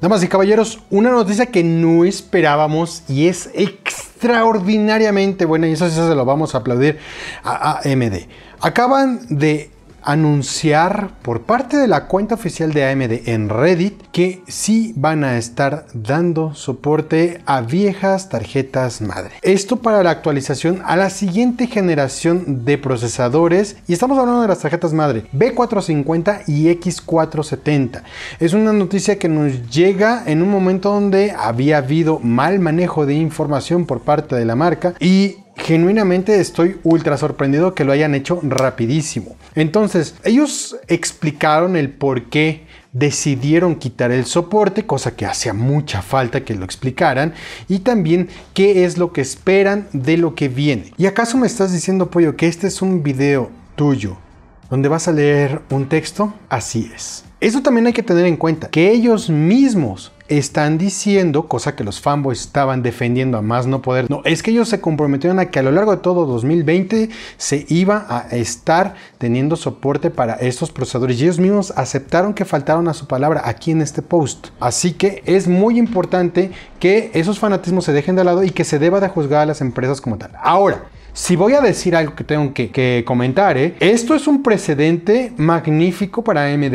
Damas y caballeros, una noticia que no esperábamos y es extraordinariamente buena y eso se lo vamos a aplaudir a AMD. Acaban de anunciar por parte de la cuenta oficial de AMD en Reddit que sí van a estar dando soporte a viejas tarjetas madre. Esto para la actualización a la siguiente generación de procesadores y estamos hablando de las tarjetas madre B450 y X470. Es una noticia que nos llega en un momento donde había habido mal manejo de información por parte de la marca y genuinamente estoy ultra sorprendido que lo hayan hecho rapidísimo. Entonces, ellos explicaron el por qué decidieron quitar el soporte, cosa que hacía mucha falta que lo explicaran, y también qué es lo que esperan de lo que viene. ¿Y acaso me estás diciendo, Pollo, que este es un video tuyo donde vas a leer un texto, así es. Eso también hay que tener en cuenta, que ellos mismos están diciendo, cosa que los fanboys estaban defendiendo a más no poder, no, es que ellos se comprometieron a que a lo largo de todo 2020 se iba a estar teniendo soporte para estos procesadores y ellos mismos aceptaron que faltaron a su palabra aquí en este post. Así que es muy importante que esos fanatismos se dejen de lado y que se deba de juzgar a las empresas como tal. Ahora, si voy a decir algo que tengo que, comentar, ¿eh? esto es un precedente magnífico para AMD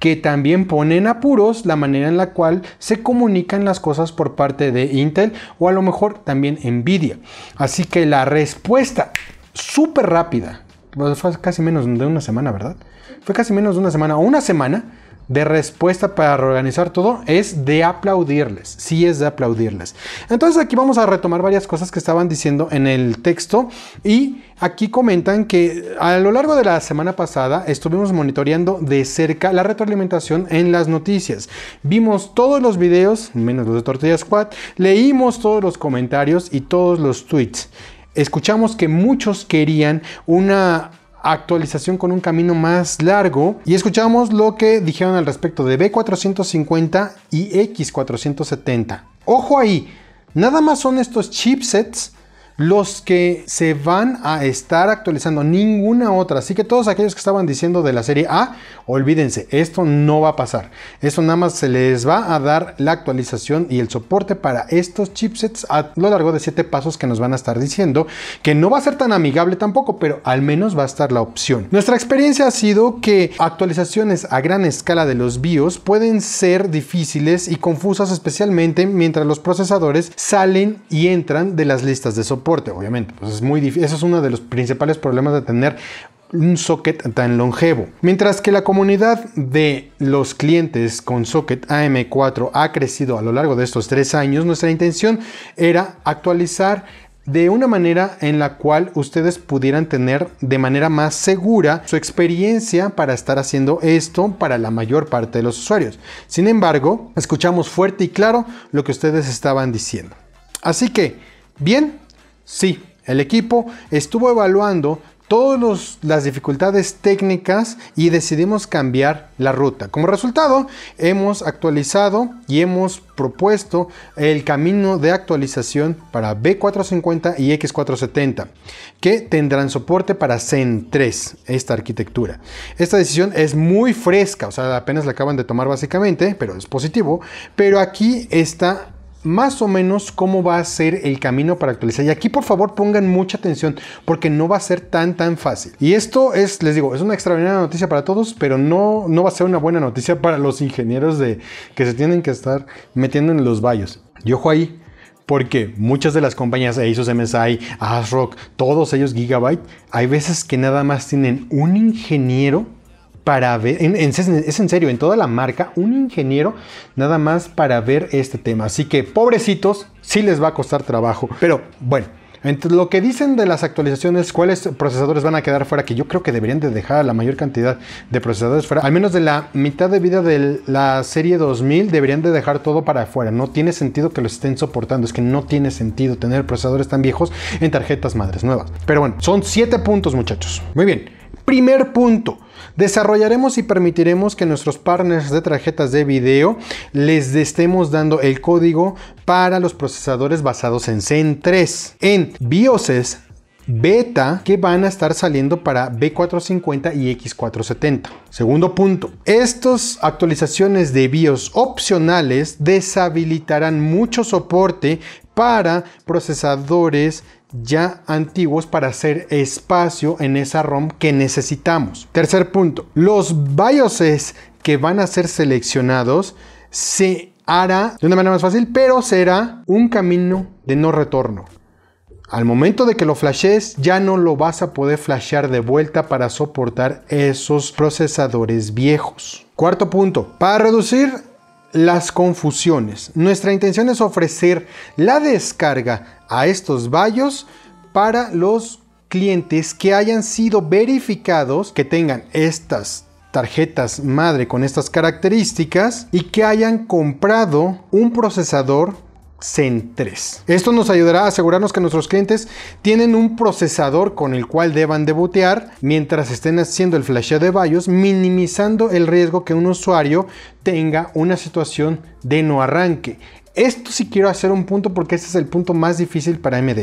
que también pone en apuros la manera en la cual se comunican las cosas por parte de Intel o a lo mejor también Nvidia. Así que la respuesta súper rápida, pues fue casi menos de una semana, ¿verdad? Fue casi menos de una semana o una semana de respuesta para reorganizar todo es de aplaudirles, sí es de aplaudirles. Entonces aquí vamos a retomar varias cosas que estaban diciendo en el texto y aquí comentan que a lo largo de la semana pasada estuvimos monitoreando de cerca la retroalimentación en las noticias. Vimos todos los videos, menos los de Tortilla Squad, leímos todos los comentarios y todos los tweets. Escuchamos que muchos querían una actualización con un camino más largo. Y escuchamos lo que dijeron al respecto de B450 y X470. Ojo ahí, nada más son estos chipsets los que se van a estar actualizando, ninguna otra. Así que todos aquellos que estaban diciendo de la serie A, olvídense, esto no va a pasar. Eso nada más se les va a dar la actualización y el soporte para estos chipsets a lo largo de siete pasos que nos van a estar diciendo, que no va a ser tan amigable tampoco, pero al menos va a estar la opción. Nuestra experiencia ha sido que actualizaciones a gran escala de los BIOS pueden ser difíciles y confusas, especialmente mientras los procesadores salen y entran de las listas de soporte obviamente. Pues es muy difícil. Eso es uno de los principales problemas de tener un socket tan longevo. Mientras que la comunidad de los clientes con socket AM4 ha crecido a lo largo de estos tres años, nuestra intención era actualizar de una manera en la cual ustedes pudieran tener de manera más segura su experiencia para estar haciendo esto para la mayor parte de los usuarios. Sin embargo, escuchamos fuerte y claro lo que ustedes estaban diciendo. Así que, bien, Sí, el equipo estuvo evaluando todas las dificultades técnicas y decidimos cambiar la ruta. Como resultado, hemos actualizado y hemos propuesto el camino de actualización para B450 y X470, que tendrán soporte para Zen 3, esta arquitectura. Esta decisión es muy fresca, o sea, apenas la acaban de tomar básicamente, pero es positivo, pero aquí está más o menos cómo va a ser el camino para actualizar. Y aquí por favor pongan mucha atención porque no va a ser tan tan fácil. Y esto es, les digo, es una extraordinaria noticia para todos, pero no, no va a ser una buena noticia para los ingenieros de, que se tienen que estar metiendo en los vallos. Y ojo ahí, porque muchas de las compañías, ASUS, MSI, ASRock, todos ellos Gigabyte, hay veces que nada más tienen un ingeniero para ver, es en serio, en toda la marca, un ingeniero nada más para ver este tema. Así que pobrecitos, sí les va a costar trabajo. Pero bueno. Entre lo que dicen de las actualizaciones, cuáles procesadores van a quedar fuera, que yo creo que deberían de dejar la mayor cantidad de procesadores fuera, al menos de la mitad de vida de la serie 2000 deberían de dejar todo para afuera, no tiene sentido que lo estén soportando, es que no tiene sentido tener procesadores tan viejos en tarjetas madres nuevas. Pero bueno, son siete puntos muchachos. Muy bien. Primer punto. Desarrollaremos y permitiremos que nuestros partners de tarjetas de video les estemos dando el código para los procesadores basados en Zen 3, en BIOSes beta que van a estar saliendo para B450 y X470. Segundo punto, estas actualizaciones de BIOS opcionales deshabilitarán mucho soporte para procesadores ya antiguos para hacer espacio en esa ROM que necesitamos. Tercer punto, los BIOSes que van a ser seleccionados se hará de una manera más fácil, pero será un camino de no retorno. Al momento de que lo flashes, ya no lo vas a poder flashear de vuelta para soportar esos procesadores viejos. Cuarto punto, para reducir las confusiones. Nuestra intención es ofrecer la descarga a estos bayos para los clientes que hayan sido verificados, que tengan estas tarjetas madre con estas características y que hayan comprado un procesador 3 Esto nos ayudará a asegurarnos que nuestros clientes tienen un procesador con el cual deban de mientras estén haciendo el flasheo de BIOS, minimizando el riesgo que un usuario tenga una situación de no arranque esto sí quiero hacer un punto porque este es el punto más difícil para AMD.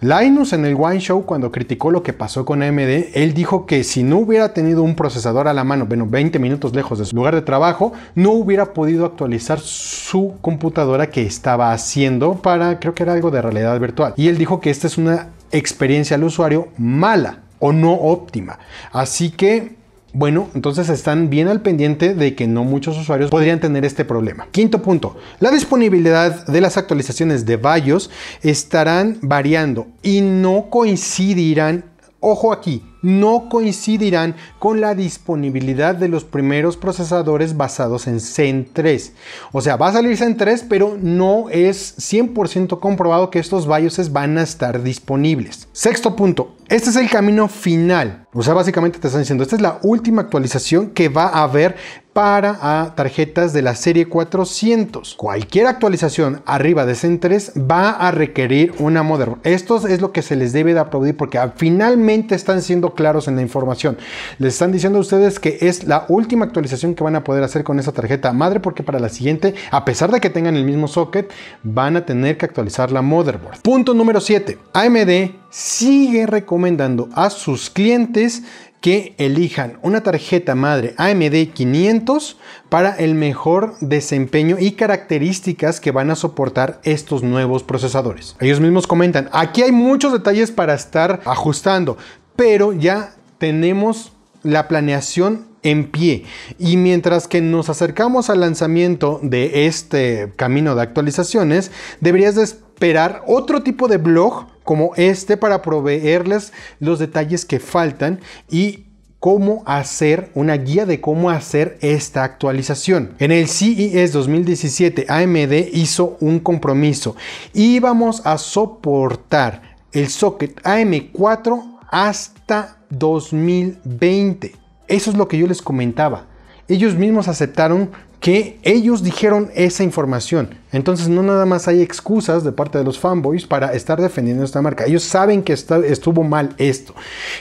Linus en el Wine Show cuando criticó lo que pasó con AMD, él dijo que si no hubiera tenido un procesador a la mano, bueno, 20 minutos lejos de su lugar de trabajo, no hubiera podido actualizar su computadora que estaba haciendo para, creo que era algo de realidad virtual. Y él dijo que esta es una experiencia al usuario mala o no óptima. Así que bueno, entonces están bien al pendiente de que no muchos usuarios podrían tener este problema. Quinto punto, la disponibilidad de las actualizaciones de BIOS estarán variando y no coincidirán, ojo aquí, no coincidirán con la disponibilidad de los primeros procesadores basados en Zen 3. O sea, va a salir Zen 3, pero no es 100% comprobado que estos BIOSes van a estar disponibles. Sexto punto, este es el camino final. O sea, básicamente te están diciendo, esta es la última actualización que va a haber para tarjetas de la serie 400. Cualquier actualización arriba de Zen 3 va a requerir una motherboard, Esto es lo que se les debe de aplaudir porque ah, finalmente están siendo claros en la información. Les están diciendo a ustedes que es la última actualización que van a poder hacer con esa tarjeta madre porque para la siguiente, a pesar de que tengan el mismo socket, van a tener que actualizar la motherboard. Punto número 7. AMD sigue recomendando a sus clientes que elijan una tarjeta madre AMD 500 para el mejor desempeño y características que van a soportar estos nuevos procesadores. Ellos mismos comentan, aquí hay muchos detalles para estar ajustando, pero ya tenemos la planeación en pie. Y mientras que nos acercamos al lanzamiento de este camino de actualizaciones, deberías esperar otro tipo de blog como este para proveerles los detalles que faltan y cómo hacer una guía de cómo hacer esta actualización. En el CES 2017 AMD hizo un compromiso y vamos a soportar el socket AM4 hasta 2020. Eso es lo que yo les comentaba ellos mismos aceptaron que ellos dijeron esa información. Entonces no nada más hay excusas de parte de los fanboys para estar defendiendo esta marca. Ellos saben que estuvo mal esto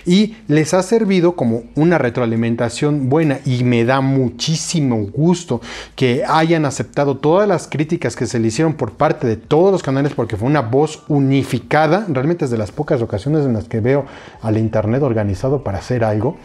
y les ha servido como una retroalimentación buena y me da muchísimo gusto que hayan aceptado todas las críticas que se le hicieron por parte de todos los canales porque fue una voz unificada. Realmente es de las pocas ocasiones en las que veo al Internet organizado para hacer algo.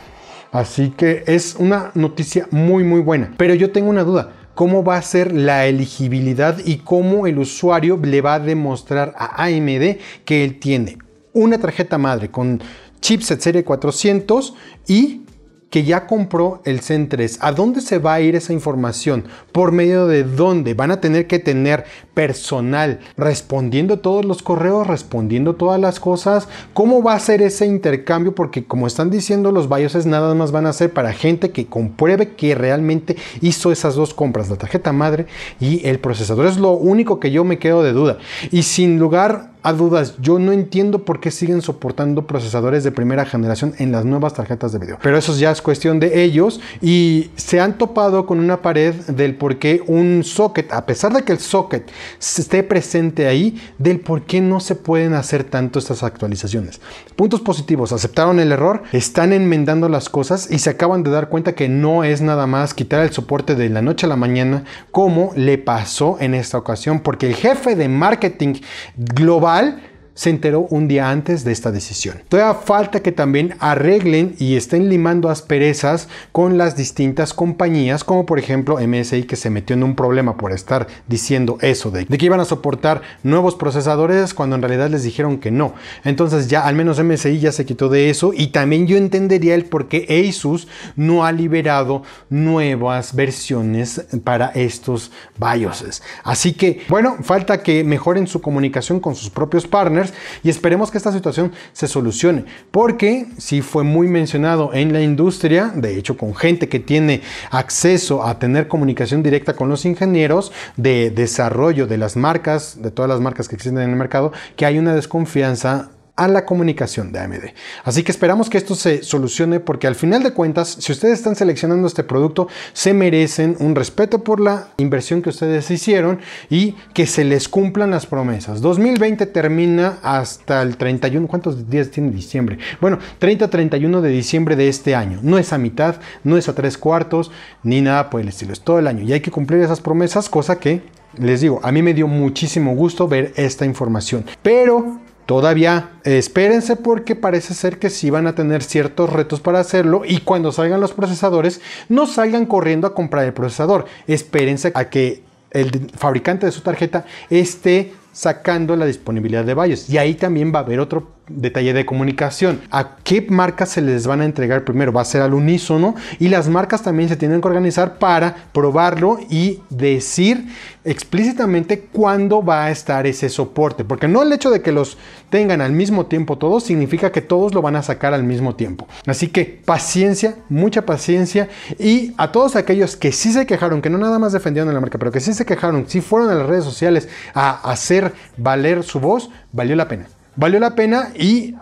Así que es una noticia muy muy buena. Pero yo tengo una duda. ¿Cómo va a ser la elegibilidad y cómo el usuario le va a demostrar a AMD que él tiene una tarjeta madre con chipset serie 400 y que ya compró el CEN 3. ¿A dónde se va a ir esa información? ¿Por medio de dónde? Van a tener que tener personal respondiendo todos los correos, respondiendo todas las cosas. ¿Cómo va a ser ese intercambio? Porque como están diciendo los bioses, nada más van a ser para gente que compruebe que realmente hizo esas dos compras, la tarjeta madre y el procesador. Es lo único que yo me quedo de duda. Y sin lugar a dudas, yo no entiendo por qué siguen soportando procesadores de primera generación en las nuevas tarjetas de video. Pero eso ya es cuestión de ellos y se han topado con una pared del por qué un socket, a pesar de que el socket esté presente ahí, del por qué no se pueden hacer tanto estas actualizaciones. Puntos positivos, aceptaron el error, están enmendando las cosas y se acaban de dar cuenta que no es nada más quitar el soporte de la noche a la mañana como le pasó en esta ocasión, porque el jefe de marketing global cual se enteró un día antes de esta decisión. Todavía falta que también arreglen y estén limando asperezas con las distintas compañías, como por ejemplo MSI que se metió en un problema por estar diciendo eso de, que iban a soportar nuevos procesadores cuando en realidad les dijeron que no. Entonces ya al menos MSI ya se quitó de eso y también yo entendería el por qué Asus no ha liberado nuevas versiones para estos BIOS Así que bueno, falta que mejoren su comunicación con sus propios partners y esperemos que esta situación se solucione, porque si fue muy mencionado en la industria, de hecho con gente que tiene acceso a tener comunicación directa con los ingenieros de desarrollo de las marcas, de todas las marcas que existen en el mercado, que hay una desconfianza a la comunicación de AMD. Así que esperamos que esto se solucione porque al final de cuentas, si ustedes están seleccionando este producto, se merecen un respeto por la inversión que ustedes hicieron y que se les cumplan las promesas. 2020 termina hasta el 31, ¿cuántos días tiene diciembre? Bueno, 30-31 de diciembre de este año. No es a mitad, no es a tres cuartos, ni nada por el estilo. Es todo el año y hay que cumplir esas promesas, cosa que les digo, a mí me dio muchísimo gusto ver esta información. Pero Todavía espérense porque parece ser que sí van a tener ciertos retos para hacerlo y cuando salgan los procesadores no salgan corriendo a comprar el procesador. Espérense a que el fabricante de su tarjeta esté sacando la disponibilidad de BIOS y ahí también va a haber otro detalle de comunicación. ¿A qué marcas se les van a entregar primero? Va a ser al unísono y las marcas también se tienen que organizar para probarlo y decir explícitamente cuándo va a estar ese soporte. Porque no el hecho de que los tengan al mismo tiempo todos significa que todos lo van a sacar al mismo tiempo. Así que paciencia, mucha paciencia y a todos aquellos que sí se quejaron, que no nada más defendieron la marca, pero que sí se quejaron, si fueron a las redes sociales a hacer valer su voz, valió la pena. Valió la pena y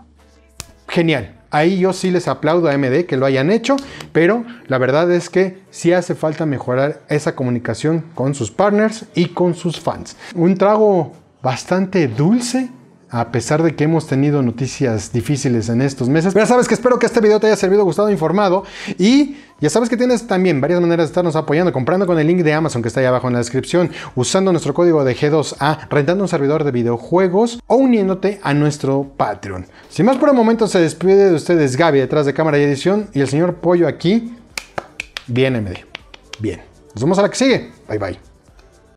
genial. Ahí yo sí les aplaudo a md que lo hayan hecho, pero la verdad es que sí hace falta mejorar esa comunicación con sus partners y con sus fans. Un trago bastante dulce a pesar de que hemos tenido noticias difíciles en estos meses. Pero ya sabes que espero que este video te haya servido, gustado, informado y ya sabes que tienes también varias maneras de estarnos apoyando, comprando con el link de Amazon que está ahí abajo en la descripción, usando nuestro código de G2A, rentando un servidor de videojuegos o uniéndote a nuestro Patreon. Sin más por el momento se despide de ustedes Gaby detrás de cámara y edición y el señor Pollo aquí, bien MD, bien. Nos vemos a la que sigue, bye bye.